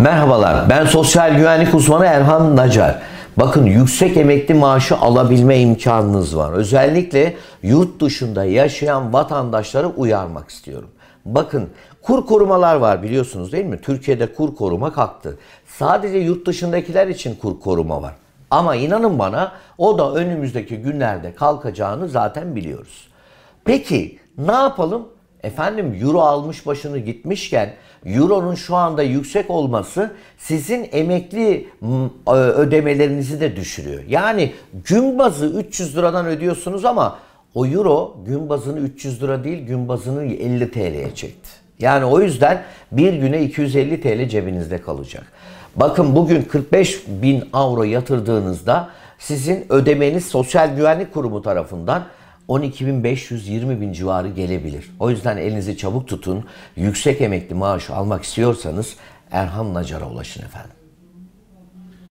Merhabalar, ben sosyal güvenlik uzmanı Erhan Nacar. Bakın yüksek emekli maaşı alabilme imkanınız var. Özellikle yurt dışında yaşayan vatandaşları uyarmak istiyorum. Bakın kur korumalar var biliyorsunuz değil mi? Türkiye'de kur koruma kalktı. Sadece yurt dışındakiler için kur koruma var. Ama inanın bana o da önümüzdeki günlerde kalkacağını zaten biliyoruz. Peki ne yapalım? Efendim euro almış başını gitmişken euronun şu anda yüksek olması sizin emekli e, ödemelerinizi de düşürüyor. Yani gün bazı 300 liradan ödüyorsunuz ama o euro gün bazını 300 lira değil gün bazını 50 TL'ye çekti. Yani o yüzden bir güne 250 TL cebinizde kalacak. Bakın bugün 45 bin avro yatırdığınızda sizin ödemeniz Sosyal Güvenlik Kurumu tarafından 12.500-20.000 bin civarı gelebilir. O yüzden elinizi çabuk tutun. Yüksek emekli maaşı almak istiyorsanız Erhan Nacar'a ulaşın efendim.